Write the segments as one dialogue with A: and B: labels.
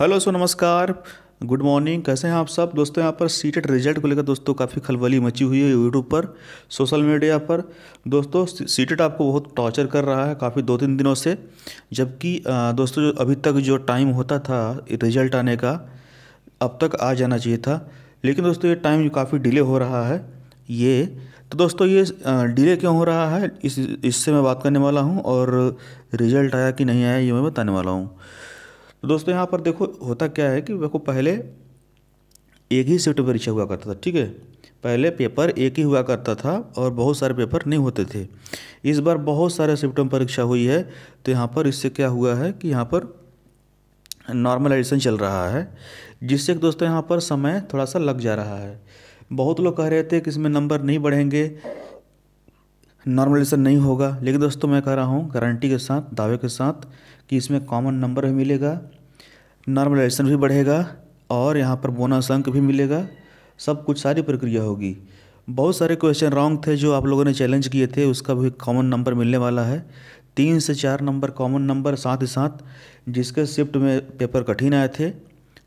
A: hello सो नमस्कार good morning कैसे हैं आप सब दोस्तों यहाँ पर सी रिजल्ट को लेकर दोस्तों काफ़ी खलबली मची हुई है यूट्यूब पर सोशल मीडिया पर दोस्तों सी आपको बहुत टॉर्चर कर रहा है काफ़ी दो तीन दिनों से जबकि दोस्तों जो अभी तक जो टाइम होता था रिजल्ट आने का अब तक आ जाना चाहिए था लेकिन दोस्तों ये टाइम काफ़ी डिले हो रहा है ये तो दोस्तों ये डिले क्यों हो रहा है इस इससे मैं बात करने वाला हूँ और रिजल्ट आया कि नहीं आया ये मैं बताने वाला हूँ तो दोस्तों यहाँ पर देखो होता क्या है कि देखो पहले एक ही शिफ्ट परीक्षा हुआ करता था ठीक है पहले पेपर एक ही हुआ करता था और बहुत सारे पेपर नहीं होते थे इस बार बहुत सारे सिस्टम परीक्षा हुई है तो यहाँ पर इससे क्या हुआ है कि यहाँ पर नॉर्मलाइजेशन चल रहा है जिससे दोस्तों यहाँ पर समय थोड़ा सा लग जा रहा है बहुत लोग कह रहे थे कि इसमें नंबर नहीं बढ़ेंगे नॉर्मलाइजेशन नहीं होगा लेकिन दोस्तों मैं कह रहा हूँ गारंटी के साथ दावे के साथ कि इसमें कॉमन नंबर भी मिलेगा नॉर्मलाइजेशन भी बढ़ेगा और यहाँ पर बोनस अंक भी मिलेगा सब कुछ सारी प्रक्रिया होगी बहुत सारे क्वेश्चन रॉन्ग थे जो आप लोगों ने चैलेंज किए थे उसका भी कॉमन नंबर मिलने वाला है तीन से चार नंबर कॉमन नंबर साथ ही साथ जिसके शिफ्ट में पेपर कठिन आए थे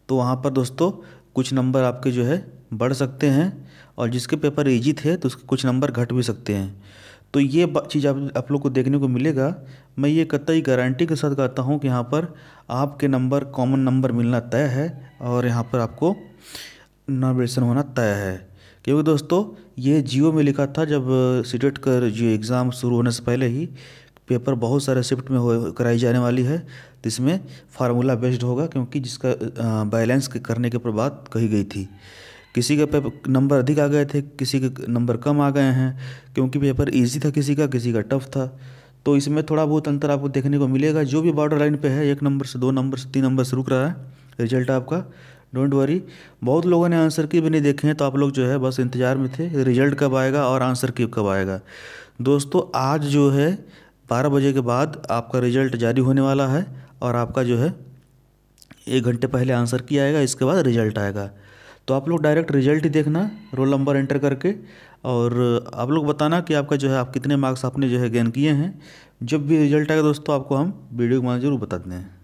A: तो वहाँ पर दोस्तों कुछ नंबर आपके जो है बढ़ सकते हैं और जिसके पेपर ईजी थे तो उसके कुछ नंबर घट भी सकते हैं तो ये चीज़ आप आप लोग को देखने को मिलेगा मैं ये कतई गारंटी के साथ कहता हूँ कि यहाँ पर आपके नंबर कॉमन नंबर मिलना तय है और यहाँ पर आपको नॉमिनेशन होना तय है क्योंकि दोस्तों ये जियो में लिखा था जब सीटेट कर जियो एग्ज़ाम शुरू होने से पहले ही पेपर बहुत सारे शिफ्ट में हो कराई जाने वाली है जिसमें इसमें फार्मूला बेस्ड होगा क्योंकि जिसका बैलेंस करने के पर बात कही गई थी किसी के पेपर नंबर अधिक आ गए थे किसी के नंबर कम आ गए हैं क्योंकि पेपर ईजी था किसी का किसी का टफ था तो इसमें थोड़ा बहुत अंतर आपको देखने को मिलेगा जो भी बॉर्डर लाइन पे है एक नंबर से दो नंबर से तीन नंबर से रुक रहा है रिजल्ट आपका डोंट वरी बहुत लोगों ने आंसर की भी नहीं देखे हैं तो आप लोग जो है बस इंतज़ार में थे रिजल्ट कब आएगा और आंसर की कब आएगा दोस्तों आज जो है बारह बजे के बाद आपका रिजल्ट जारी होने वाला है और आपका जो है एक घंटे पहले आंसर किया आएगा इसके बाद रिजल्ट आएगा तो आप लोग डायरेक्ट रिजल्ट ही देखना रोल नंबर एंटर करके और आप लोग बताना कि आपका जो है आप कितने मार्क्स आपने जो है गेन किए हैं जब भी रिजल्ट आएगा दोस्तों आपको हम वीडियो के जरूर बताते हैं